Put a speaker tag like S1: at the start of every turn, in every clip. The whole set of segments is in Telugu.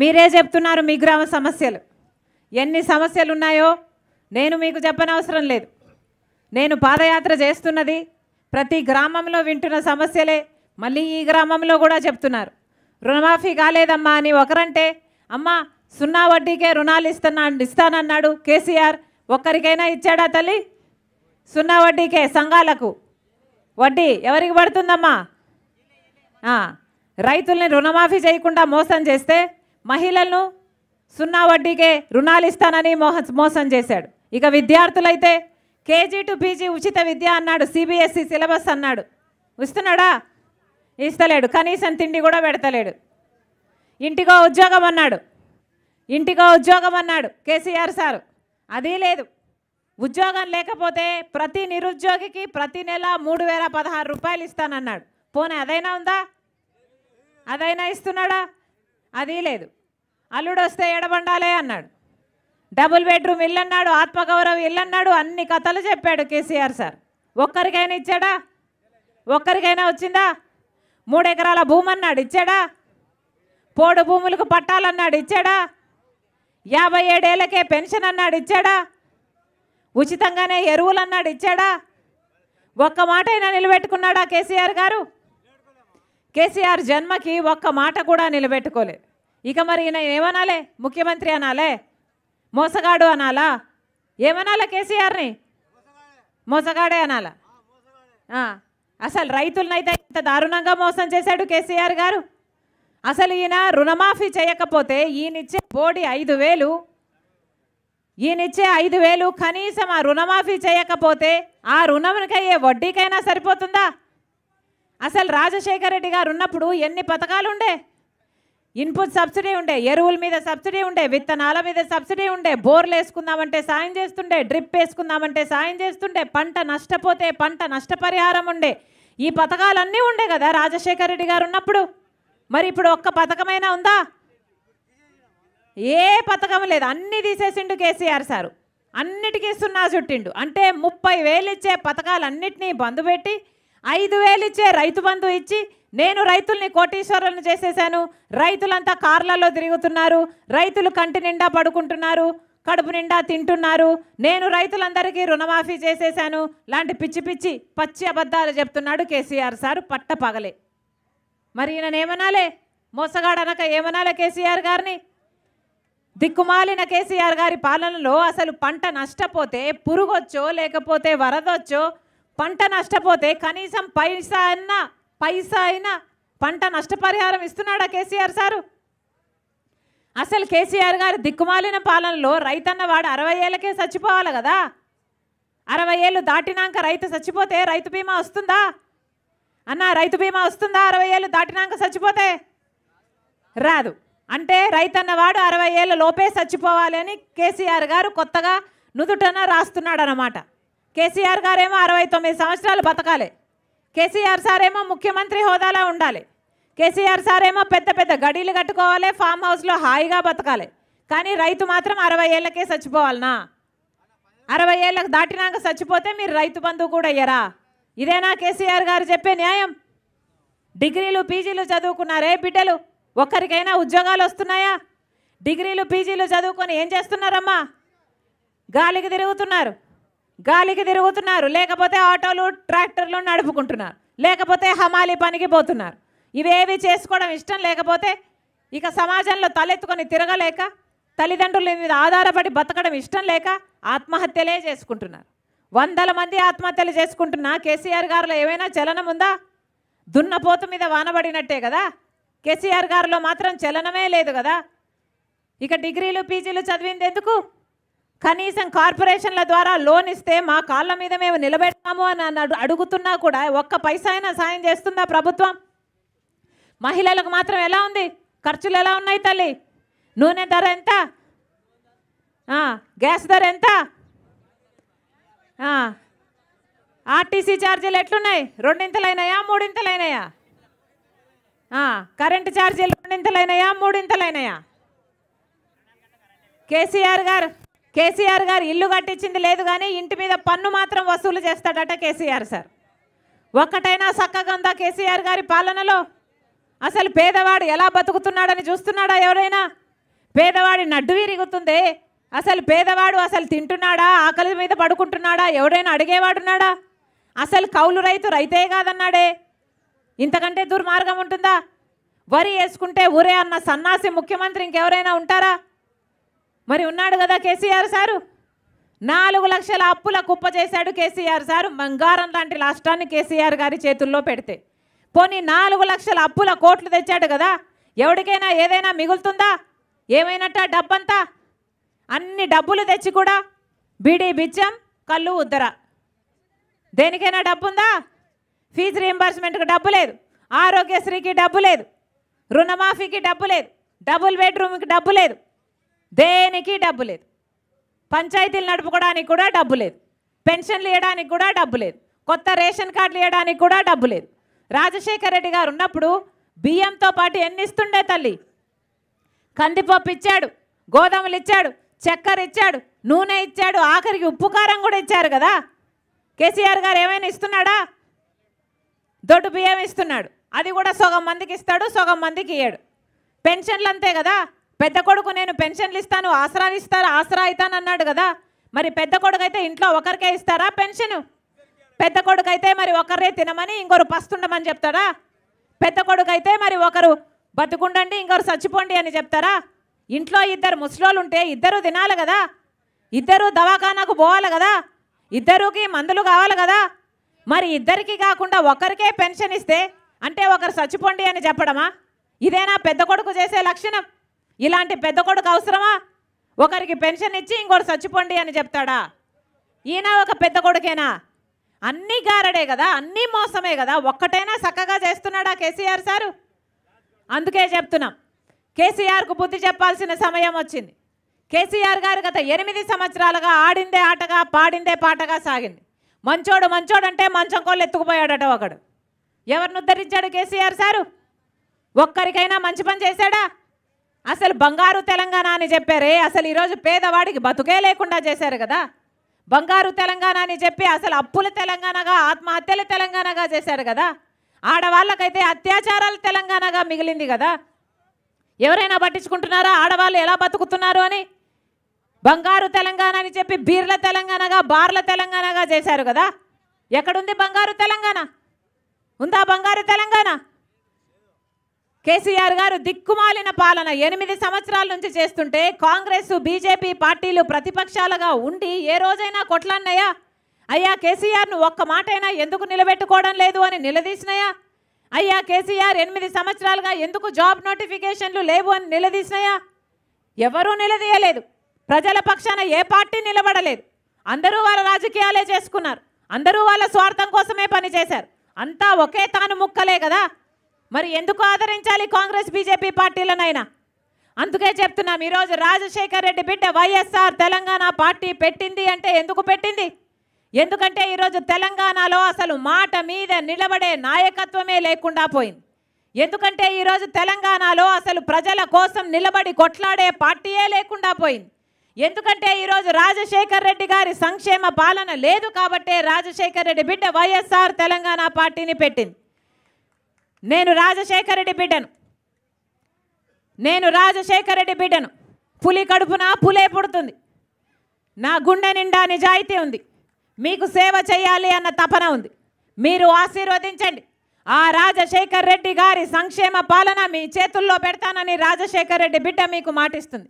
S1: మీరే చెప్తున్నారు మీ గ్రామ సమస్యలు ఎన్ని సమస్యలు ఉన్నాయో నేను మీకు చెప్పనవసరం లేదు నేను పాదయాత్ర చేస్తున్నది ప్రతి గ్రామంలో వింటున్న సమస్యలే మళ్ళీ ఈ గ్రామంలో కూడా చెప్తున్నారు రుణమాఫీ కాలేదమ్మా అని ఒకరంటే అమ్మా సున్నా వడ్డీకే రుణాలు ఇస్తున్నా ఇస్తానన్నాడు కేసీఆర్ ఒక్కరికైనా ఇచ్చాడా తల్లి సున్నా వడ్డీకే సంఘాలకు వడ్డీ ఎవరికి పడుతుందమ్మా రైతుల్ని రుణమాఫీ చేయకుండా మోసం చేస్తే మహిళలను సున్నా వడ్డీకే రుణాలు ఇస్తానని మోసం చేశాడు ఇక విద్యార్థులైతే కేజీ టు పీజీ ఉచిత విద్య అన్నాడు సిబిఎస్ఈ సిలబస్ అన్నాడు ఇస్తున్నాడా ఇస్తలేడు కనీసం తిండి కూడా పెడతలేడు ఇంటికో ఉద్యోగం అన్నాడు ఇంటికో ఉద్యోగం అన్నాడు కేసీఆర్ సారు అది లేదు ఉద్యోగం లేకపోతే ప్రతి నిరుద్యోగికి ప్రతి నెల మూడు వేల పదహారు రూపాయలు ఇస్తానన్నాడు పోనీ అదైనా ఉందా అదైనా ఇస్తున్నాడా అది లేదు అల్లుడు వస్తే ఎడబండాలే అన్నాడు డబుల్ బెడ్రూమ్ ఇల్లు అన్నాడు ఆత్మగౌరవ ఇల్లు అన్నాడు అన్ని కథలు చెప్పాడు కేసీఆర్ సార్ ఒక్కరికైనా ఇచ్చాడా ఒక్కరికైనా వచ్చిందా మూడు ఎకరాల భూమి అన్నాడు ఇచ్చాడా పోడు భూములకు పట్టాలన్నాడు ఇచ్చాడా యాభై ఏడేళ్ళకే పెన్షన్ అన్నాడు ఇచ్చాడా ఉచితంగానే ఎరువులు అన్నాడు ఇచ్చాడా ఒక్క మాట అయినా నిలబెట్టుకున్నాడా కేసీఆర్ గారు కేసీఆర్ జన్మకి ఒక్క మాట కూడా నిలబెట్టుకోలేదు ఇక మరి ఈయన ఏమనాలే ముఖ్యమంత్రి అనాలే మోసగాడు అనాలా ఏమనాలా కేసీఆర్ని మోసగాడే అనాలా అసలు రైతులనైతే ఇంత దారుణంగా మోసం చేశాడు కేసీఆర్ గారు అసలు ఈయన రుణమాఫీ చేయకపోతే ఈయనిచ్చే బోడి ఐదు వేలు ఈయనిచ్చే ఐదు వేలు కనీసం ఆ రుణమాఫీ చేయకపోతే ఆ రుణంకయ్యే వడ్డీకైనా సరిపోతుందా అసలు రాజశేఖర రెడ్డి గారు ఉన్నప్పుడు ఎన్ని పథకాలుండే ఇన్పుట్ సబ్సిడీ ఉండే ఎరువుల మీద సబ్సిడీ ఉండే విత్తనాల మీద సబ్సిడీ ఉండే బోర్లు వేసుకుందామంటే సాయం చేస్తుండే డ్రిప్ వేసుకుందామంటే సాయం చేస్తుండే పంట నష్టపోతే పంట నష్టపరిహారం ఉండే ఈ పథకాలన్నీ ఉండే కదా రాజశేఖర రెడ్డి గారు ఉన్నప్పుడు మరి ఇప్పుడు ఒక్క పథకమైనా ఉందా ఏ పథకం లేదు అన్నీ తీసేసిండు కేసీఆర్ సారు అన్నిటికీ సున్నా చుట్టిండు అంటే ముప్పై వేలు ఇచ్చే పథకాలన్నింటినీ బంధు పెట్టి ఐదు వేలు ఇచ్చే రైతు బంధు ఇచ్చి నేను రైతుల్ని కోటీశ్వరులను చేసేసాను రైతులంతా కార్లలో తిరుగుతున్నారు రైతులు కంటి నిండా పడుకుంటున్నారు కడుపు నిండా తింటున్నారు నేను రైతులందరికీ రుణమాఫీ చేసేశాను లాంటి పిచ్చి పిచ్చి పచ్చి అబద్ధాలు చెప్తున్నాడు కేసీఆర్ సారు పట్ట పగలే మరి ఏమనాలే మోసగాడనక ఏమనాలే కేసీఆర్ గారిని దిక్కుమాలిన కేసీఆర్ గారి పాలనలో అసలు పంట నష్టపోతే పురుగొచ్చో లేకపోతే వరదొచ్చో పంట నష్టపోతే కనీసం పైసా అన్నా పైసా అయినా పంట నష్టపరిహారం ఇస్తున్నాడా కేసీఆర్ సారు అసలు కేసీఆర్ గారు దిక్కుమాలిన పాలనలో రైతన్న వాడు అరవై ఏళ్ళకే చచ్చిపోవాలి కదా అరవై ఏళ్ళు దాటినాక రైతు చచ్చిపోతే రైతు బీమా వస్తుందా అన్న రైతు బీమా వస్తుందా అరవై ఏళ్ళు దాటినాక చచ్చిపోతే రాదు అంటే రైతన్న వాడు అరవై ఏళ్ళ లోపే చచ్చిపోవాలి అని కేసీఆర్ గారు కొత్తగా నుదుటన రాస్తున్నాడు అన్నమాట కేసీఆర్ గారేమో అరవై తొమ్మిది సంవత్సరాలు బతకాలి కేసీఆర్ సార్ ఏమో ముఖ్యమంత్రి హోదాలో ఉండాలి కేసీఆర్ సార్ ఏమో పెద్ద పెద్ద గడీలు కట్టుకోవాలి ఫామ్ హౌస్లో హాయిగా బతకాలి కానీ రైతు మాత్రం అరవై ఏళ్ళకే చచ్చిపోవాలనా అరవై ఏళ్ళకు దాటినాక చచ్చిపోతే మీరు రైతు బంధువు కూడా అయ్యారా ఇదేనా కేసీఆర్ గారు చెప్పే న్యాయం డిగ్రీలు పీజీలు చదువుకున్నారే బిడ్డలు ఒక్కరికైనా ఉద్యోగాలు వస్తున్నాయా డిగ్రీలు పీజీలు చదువుకొని ఏం చేస్తున్నారమ్మా గాలికి తిరుగుతున్నారు గాలికి తిరుగుతున్నారు లేకపోతే ఆటోలు ట్రాక్టర్లు నడుపుకుంటున్నారు లేకపోతే హమాలి పనికి పోతున్నారు ఇవేవి చేసుకోవడం ఇష్టం లేకపోతే ఇక సమాజంలో తలెత్తుకొని తిరగలేక తల్లిదండ్రుల మీద ఆధారపడి బతకడం ఇష్టం లేక ఆత్మహత్యలే చేసుకుంటున్నారు వందల మంది ఆత్మహత్యలు చేసుకుంటున్నా కేసీఆర్ గారిలో ఏమైనా చలనం ఉందా దున్నపోత మీద వానబడినట్టే కదా కేసీఆర్ గారిలో మాత్రం చలనమే లేదు కదా ఇక డిగ్రీలు పీజీలు చదివింది ఎందుకు కనీసం కార్పొరేషన్ల ద్వారా లోన్ ఇస్తే మా కాళ్ళ మీద మేము నిలబెడతాము అని అడుగుతున్నా కూడా ఒక్క పైస అయినా సాయం చేస్తుందా ప్రభుత్వం మహిళలకు మాత్రం ఎలా ఉంది ఖర్చులు ఎలా ఉన్నాయి తల్లి నూనె ధర ఎంత గ్యాస్ ధర ఎంత ఆర్టీసీ ఛార్జీలు ఎట్లున్నాయి రెండింతలైనాయా మూడింతలైనాయా కరెంటు ఛార్జీలు రెండింతలైనాయా మూడింతలైనాయా కేసీఆర్ గారు కేసీఆర్ గారు ఇల్లు కట్టించింది లేదు కానీ ఇంటి మీద పన్ను మాత్రం వసూలు చేస్తాడట కేసీఆర్ సార్ ఒక్కటైనా చక్కగా కేసీఆర్ గారి పాలనలో అసలు పేదవాడు ఎలా బతుకుతున్నాడని చూస్తున్నాడా ఎవరైనా పేదవాడి నడ్డు విరిగుతుంది అసలు పేదవాడు అసలు తింటున్నాడా ఆకలి మీద పడుకుంటున్నాడా ఎవడైనా అడిగేవాడున్నాడా అసలు కౌలు రైతు రైతే కాదన్నాడే ఇంతకంటే దుర్మార్గం ఉంటుందా వరి వేసుకుంటే ఊరే అన్న సన్నాసి ముఖ్యమంత్రి ఇంకెవరైనా ఉంటారా మరి ఉన్నాడు కదా కేసీఆర్ సారు నాలుగు లక్షల అప్పుల కుప్ప చేశాడు కేసీఆర్ సారు బంగారం లాంటి రాష్ట్రాన్ని కేసీఆర్ గారి చేతుల్లో పెడితే పోనీ నాలుగు లక్షల అప్పుల కోట్లు తెచ్చాడు కదా ఎవరికైనా ఏదైనా మిగులుతుందా ఏమైనట్ట డబ్బంతా అన్ని డబ్బులు తెచ్చి కూడా బీడీ బిచ్చం కళ్ళు ఉద్దర దేనికైనా డబ్బు ఉందా ఫీజు రీఎంబర్స్మెంట్కి డబ్బు లేదు ఆరోగ్యశ్రీకి డబ్బు లేదు రుణమాఫీకి డబ్బు లేదు డబుల్ బెడ్రూమ్కి డబ్బు లేదు దేనికి డబ్బు లేదు పంచాయతీలు నడుపుకోవడానికి కూడా డబ్బు లేదు పెన్షన్లు ఇవ్వడానికి కూడా డబ్బు లేదు కొత్త రేషన్ కార్డులు ఇవ్వడానికి కూడా డబ్బు లేదు రాజశేఖర రెడ్డి గారు ఉన్నప్పుడు బియ్యంతో పాటు ఎన్ని ఇస్తుండే తల్లి కందిపప్పు ఇచ్చాడు గోధుమలు ఇచ్చాడు చక్కెర ఇచ్చాడు నూనె ఇచ్చాడు ఆఖరికి ఉప్పు కారం కూడా ఇచ్చారు కదా కేసీఆర్ గారు ఏమైనా ఇస్తున్నాడా దొడ్డు బియ్యం ఇస్తున్నాడు అది కూడా సగం మందికి ఇస్తాడు సగం మందికి ఇయ్యాడు పెన్షన్లు అంతే కదా పెద్ద కొడుకు నేను పెన్షన్లు ఇస్తాను ఆసరాలు ఇస్తాను ఆసరా అవుతాను అన్నాడు కదా మరి పెద్ద కొడుకు అయితే ఇంట్లో ఒకరికే ఇస్తారా పెన్షన్ పెద్ద కొడుకు అయితే మరి ఒకరే తినమని ఇంకొకరు పస్తుండమని చెప్తారా పెద్ద కొడుకు అయితే మరి ఒకరు బతుకుండండి ఇంకొకరు చచ్చిపోండి అని చెప్తారా ఇంట్లో ఇద్దరు ముసలోళ్ళు ఉంటే ఇద్దరు తినాలి కదా ఇద్దరు దవాఖానాకు పోవాలి కదా ఇద్దరికి మందులు కావాలి కదా మరి ఇద్దరికి కాకుండా ఒకరికే పెన్షన్ ఇస్తే అంటే ఒకరు చచ్చిపోండి అని చెప్పడమా ఇదేనా పెద్ద కొడుకు చేసే లక్షణం ఇలాంటి పెద్ద కొడుకు అవసరమా ఒకరికి పెన్షన్ ఇచ్చి ఇంకోటి చచ్చిపోండి అని చెప్తాడా ఈయన ఒక పెద్ద కొడుకేనా అన్నీ గారడే కదా అన్నీ మోసమే కదా ఒక్కటైనా చక్కగా చేస్తున్నాడా కేసీఆర్ సారు అందుకే చెప్తున్నాం కేసీఆర్కు బుద్ధి చెప్పాల్సిన సమయం వచ్చింది కేసీఆర్ గారు గత ఎనిమిది సంవత్సరాలుగా ఆడిందే ఆటగా పాడిందే పాటగా సాగింది మంచోడు అంటే మంచం కోళ్ళు ఎత్తుకుపోయాడట ఒకడు ఎవరిని ఉద్ధరించాడు కేసీఆర్ సారు ఒక్కరికైనా మంచి పని చేశాడా అసలు బంగారు తెలంగాణ అని చెప్పారే అసలు ఈరోజు పేదవాడికి బతుకే లేకుండా చేశారు కదా బంగారు తెలంగాణ అని చెప్పి అసలు అప్పుల తెలంగాణగా ఆత్మహత్యలు తెలంగాణగా చేశారు కదా ఆడవాళ్ళకైతే అత్యాచారాలు తెలంగాణగా మిగిలింది కదా ఎవరైనా పట్టించుకుంటున్నారా ఆడవాళ్ళు ఎలా బతుకుతున్నారు అని బంగారు తెలంగాణ అని చెప్పి బీర్ల తెలంగాణగా బార్ల తెలంగాణగా చేశారు కదా ఎక్కడుంది బంగారు తెలంగాణ ఉందా బంగారు తెలంగాణ కేసీఆర్ గారు దిక్కుమాలిన పాలన ఎనిమిది సంవత్సరాల నుంచి చేస్తుంటే కాంగ్రెస్ బీజేపీ పార్టీలు ప్రతిపక్షాలుగా ఉండి ఏ రోజైనా కొట్లాన్నాయా అయ్యా కేసీఆర్ను ఒక్క మాటైనా ఎందుకు నిలబెట్టుకోవడం లేదు అని నిలదీసినాయా అయ్యా కేసీఆర్ ఎనిమిది సంవత్సరాలుగా ఎందుకు జాబ్ నోటిఫికేషన్లు లేవు అని నిలదీసినాయా ఎవరూ నిలదీయలేదు ప్రజల పక్షాన ఏ పార్టీ నిలబడలేదు అందరూ వాళ్ళ రాజకీయాలే చేసుకున్నారు అందరూ వాళ్ళ స్వార్థం కోసమే పనిచేశారు అంతా ఒకే తాను ముక్కలే కదా మరి ఎందుకు ఆదరించాలి కాంగ్రెస్ బీజేపీ పార్టీలనైనా అందుకే చెప్తున్నాం ఈరోజు రాజశేఖర్ రెడ్డి బిడ్డ వైఎస్ఆర్ తెలంగాణ పార్టీ పెట్టింది అంటే ఎందుకు పెట్టింది ఎందుకంటే ఈరోజు తెలంగాణలో అసలు మాట మీద నిలబడే నాయకత్వమే లేకుండా పోయింది ఎందుకంటే ఈరోజు తెలంగాణలో అసలు ప్రజల కోసం నిలబడి కొట్లాడే పార్టీయే లేకుండా పోయింది ఎందుకంటే ఈరోజు రాజశేఖర్ రెడ్డి గారి సంక్షేమ పాలన లేదు కాబట్టే రాజశేఖర్ రెడ్డి బిడ్డ వైఎస్ఆర్ తెలంగాణ పార్టీని పెట్టింది నేను రాజశేఖర రెడ్డి బిడ్డను నేను రాజశేఖర రెడ్డి బిడ్డను పులి కడుపున పులే పుడుతుంది నా గుండె నిండా నిజాయితీ ఉంది మీకు సేవ చేయాలి అన్న తపన ఉంది మీరు ఆశీర్వదించండి ఆ రాజశేఖర్ రెడ్డి గారి సంక్షేమ పాలన మీ చేతుల్లో పెడతానని రాజశేఖర్ రెడ్డి బిడ్డ మీకు మాటిస్తుంది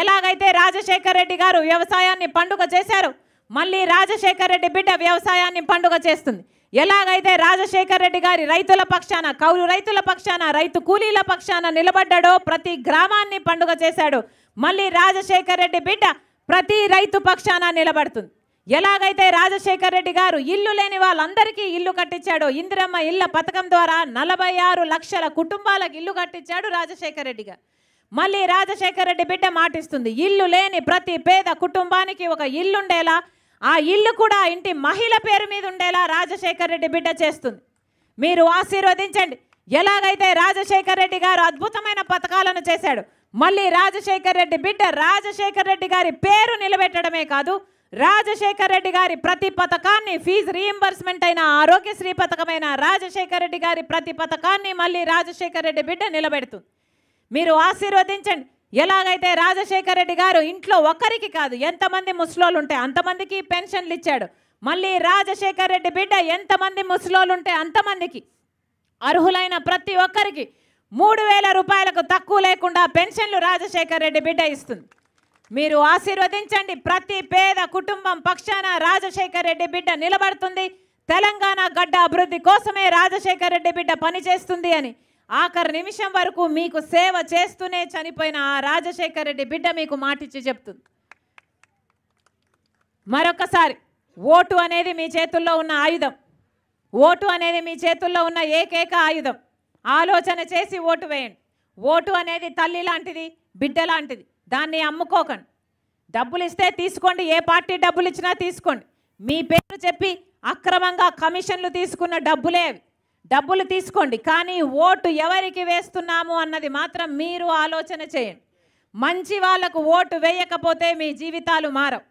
S1: ఎలాగైతే రాజశేఖర్ రెడ్డి గారు వ్యవసాయాన్ని పండుగ చేశారు మళ్ళీ రాజశేఖర్ రెడ్డి బిడ్డ వ్యవసాయాన్ని పండుగ చేస్తుంది ఎలాగైతే రాజశేఖర్ రెడ్డి గారి రైతుల పక్షాన కౌలు రైతుల పక్షాన రైతు కూలీల పక్షాన నిలబడ్డాడో ప్రతి గ్రామాన్ని పండుగ చేశాడు మళ్ళీ రాజశేఖర్ రెడ్డి బిడ్డ ప్రతి రైతు పక్షాన నిలబడుతుంది ఎలాగైతే రాజశేఖర్ రెడ్డి గారు ఇల్లు లేని వాళ్ళందరికీ ఇల్లు కట్టించాడో ఇందిరమ్మ ఇళ్ళ పథకం ద్వారా నలభై ఆరు లక్షల కుటుంబాలకు ఇల్లు కట్టించాడు రాజశేఖర్ రెడ్డి గారు మళ్ళీ రాజశేఖర్ రెడ్డి బిడ్డ మాటిస్తుంది ఇల్లు లేని ప్రతి పేద కుటుంబానికి ఒక ఇల్లుండేలా ఆ ఇల్లు కూడా ఇంటి మహిళ పేరు మీద ఉండేలా రాజశేఖర్ రెడ్డి బిడ్డ చేస్తుంది మీరు ఆశీర్వదించండి ఎలాగైతే రాజశేఖర్ రెడ్డి గారు అద్భుతమైన పథకాలను చేశాడు మళ్ళీ రాజశేఖర్ రెడ్డి బిడ్డ రాజశేఖర్ రెడ్డి గారి పేరు నిలబెట్టడమే కాదు రాజశేఖర్ రెడ్డి గారి ప్రతి పథకాన్ని ఫీజు రీఎంబర్స్మెంట్ అయిన ఆరోగ్యశ్రీ పథకమైన రాజశేఖర్ రెడ్డి గారి ప్రతి పథకాన్ని మళ్ళీ రాజశేఖర్ రెడ్డి బిడ్డ నిలబెడుతుంది మీరు ఆశీర్వదించండి ఎలాగైతే రాజశేఖర రెడ్డి గారు ఇంట్లో ఒకరికి కాదు ఎంతమంది ముసలోళ్ళు ఉంటే అంతమందికి పెన్షన్లు ఇచ్చాడు మళ్ళీ రాజశేఖర రెడ్డి బిడ్డ ఎంతమంది ముసలోళ్ళు ఉంటే అంతమందికి అర్హులైన ప్రతి ఒక్కరికి మూడు వేల రూపాయలకు తక్కువ లేకుండా పెన్షన్లు రాజశేఖర రెడ్డి బిడ్డ ఇస్తుంది మీరు ఆశీర్వదించండి ప్రతి పేద కుటుంబం పక్షాన రాజశేఖర రెడ్డి బిడ్డ నిలబడుతుంది తెలంగాణ గడ్డ అభివృద్ధి కోసమే రాజశేఖర రెడ్డి బిడ్డ పనిచేస్తుంది అని ఆఖరి నిమిషం వరకు మీకు సేవ చేస్తూనే చనిపోయిన ఆ రాజశేఖర్ రెడ్డి బిడ్డ మీకు మాటిచ్చి చెప్తుంది మరొకసారి ఓటు అనేది మీ చేతుల్లో ఉన్న ఆయుధం ఓటు అనేది మీ చేతుల్లో ఉన్న ఏకైక ఆయుధం ఆలోచన చేసి ఓటు వేయండి ఓటు అనేది తల్లి లాంటిది బిడ్డ లాంటిది దాన్ని అమ్ముకోకండి డబ్బులు ఇస్తే తీసుకోండి ఏ పార్టీ డబ్బులు ఇచ్చినా తీసుకోండి మీ పేరు చెప్పి అక్రమంగా కమిషన్లు తీసుకున్న డబ్బులే అవి డబ్బులు తీసుకోండి కానీ ఓటు ఎవరికి వేస్తున్నాము అన్నది మాత్రం మీరు ఆలోచన చేయండి మంచి వాళ్లకు ఓటు వేయకపోతే మీ జీవితాలు మారవు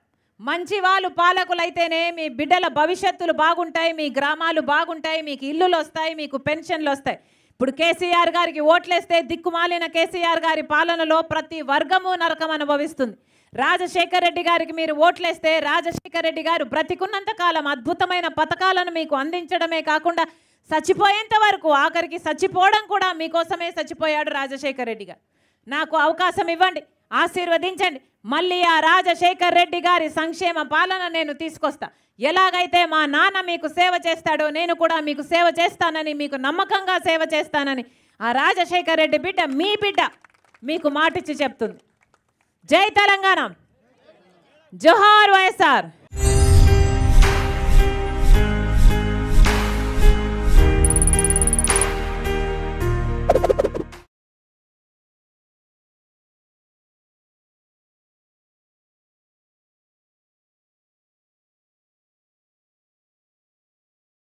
S1: మంచి వాళ్ళు పాలకులైతేనే మీ బిడ్డల భవిష్యత్తులు బాగుంటాయి మీ గ్రామాలు బాగుంటాయి మీకు ఇల్లులు వస్తాయి మీకు పెన్షన్లు వస్తాయి ఇప్పుడు కేసీఆర్ గారికి ఓట్లేస్తే దిక్కుమాలిన కేసీఆర్ గారి పాలనలో ప్రతి వర్గము నరకం అనుభవిస్తుంది రాజశేఖర్ రెడ్డి గారికి మీరు ఓట్లేస్తే రాజశేఖర రెడ్డి గారు బ్రతికున్నంత కాలం అద్భుతమైన పథకాలను మీకు అందించడమే కాకుండా చచ్చిపోయేంత వరకు ఆఖరికి చచ్చిపోవడం కూడా మీకోసమే చచ్చిపోయాడు రాజశేఖర్ రెడ్డి గారు నాకు అవకాశం ఇవ్వండి ఆశీర్వదించండి మళ్ళీ ఆ రాజశేఖర్ రెడ్డి గారి సంక్షేమ పాలన నేను తీసుకొస్తా ఎలాగైతే మా నాన్న మీకు సేవ చేస్తాడో నేను కూడా మీకు సేవ చేస్తానని మీకు నమ్మకంగా సేవ చేస్తానని ఆ రాజశేఖర్ రెడ్డి బిడ్డ మీ బిడ్డ మీకు మాటిచ్చి చెప్తుంది జై తెలంగాణ జోహార్ వైఎస్ఆర్